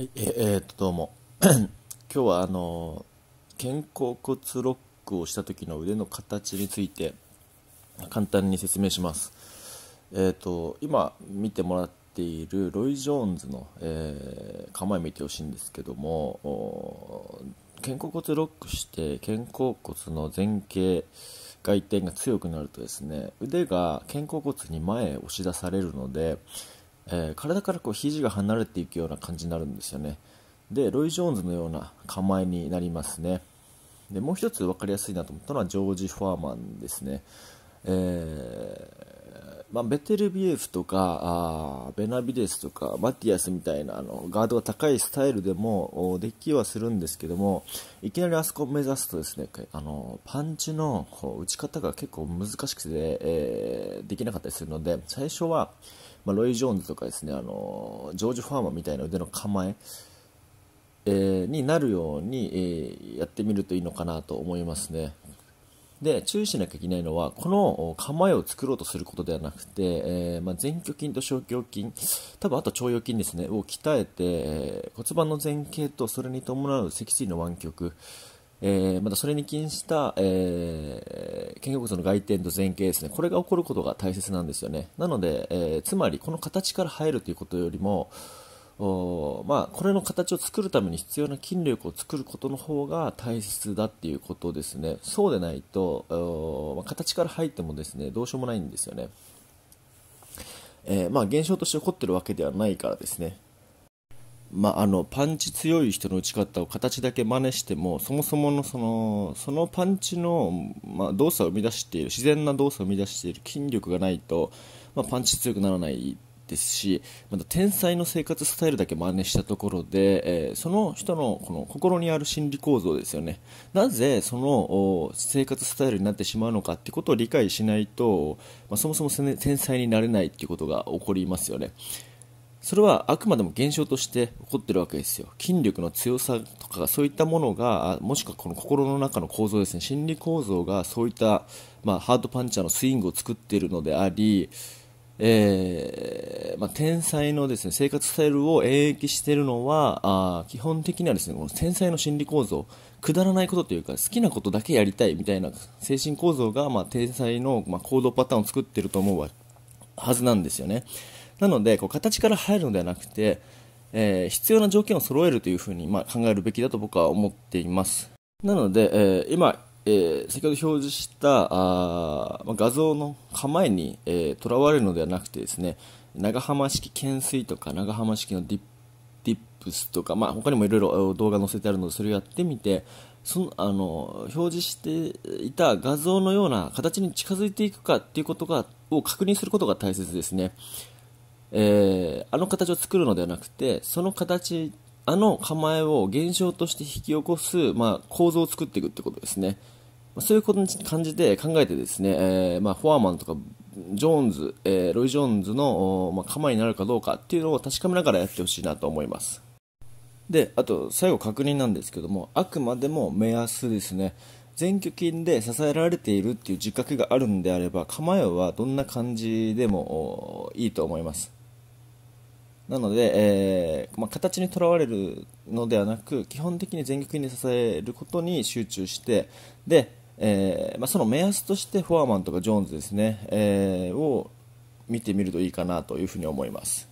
はい、ええー、っとどうも 今日はあの肩甲骨ロックをした時の腕の形について簡単に説明しますえー、っと今見てもらっているロイ・ジョーンズの、えー、構え見てほしいんですけども肩甲骨ロックして肩甲骨の前傾外転が強くなるとですね腕が肩甲骨に前へ押し出されるのでえー、体からこう肘が離れていくような感じになるんですよねでロイ・ジョーンズのような構えになりますねでもう一つ分かりやすいなと思ったのはジョージ・ファーマンですねえー、まあ、ベテルビエフとかあベナビデスとかマティアスみたいなあのガードが高いスタイルでもできはするんですけどもいきなりあそこを目指すとですねあのパンチのこう打ち方が結構難しくて、えー、できなかったりするので最初は、まあ、ロイ・ジョーンズとかですねあのジョージ・ファーマーみたいな腕の構ええー、になるように、えー、やってみるといいのかなと思いますね。で、注意しなきゃいけないのは、この構えを作ろうとすることではなくて、えー、まあ、前鋸筋と小胸筋、多分あと腸腰筋ですね、を鍛えて、えー、骨盤の前傾とそれに伴う脊椎の湾曲、えー、またそれに起因した、えー、肩甲骨の外転と前傾ですね、これが起こることが大切なんですよね。なので、えー、つまりこの形から入るということよりも、まあ、これの形を作るために必要な筋力を作ることの方が大切だっていうことですねそうでないと、まあ、形から入ってもですねどうしようもないんですよね、えー、まあ、現象として起こってるわけではないからですねまあ、あのパンチ強い人の打ち方を形だけ真似してもそもそものそのそのパンチの、まあ、動作を生み出している自然な動作を生み出している筋力がないと、まあ、パンチ強くならないですしまた天才の生活スタイルだけ真似したところで、えー、その人のこの心にある心理構造ですよねなぜその生活スタイルになってしまうのかってことを理解しないと、まあ、そもそも天才になれないっていうことが起こりますよねそれはあくまでも現象として起こってるわけですよ筋力の強さとかそういったものがもしくはこの心の中の構造ですね心理構造がそういった、まあ、ハードパンチャーのスイングを作っているのでありえー、まあ、天才のですね、生活スタイルを演疫しているのは、あ基本的にはですね、この天才の心理構造、くだらないことというか、好きなことだけやりたいみたいな精神構造が、まあ、天才の、まあ、行動パターンを作ってると思うはずなんですよね。なので、こう形から入るのではなくて、えー、必要な条件を揃えるというふうに、ま考えるべきだと僕は思っています。なので、えー、今、えー、先ほど表示したあ、ま画像の構えにとら、えー、われるのではなくてですね長浜式懸垂とか長浜式のディップスとか、まあ、他にもいろいろ動画載せてあるのでそれをやってみてそのあの表示していた画像のような形に近づいていくかっていうことがを確認することが大切ですね、えー、あの形を作るのではなくてその形あの構えを現象として引き起こす、まあ、構造を作っていくってことですね。そういうことに感じて考えてですね、えー、まあ、フォアマンとかジョーンズ、えー、ロイ・ジョーンズの、まあ、構えになるかどうかっていうのを確かめながらやってほしいなと思います。で、あと最後確認なんですけども、あくまでも目安ですね。全挙筋で支えられているっていう自覚があるんであれば、構えはどんな感じでもいいと思います。なので、えー、まあ、形にとらわれるのではなく基本的に全力に支えることに集中してで、えー、まあ、その目安としてフォアマンとかジョーンズですね、えー、を見てみるといいかなというふに思います。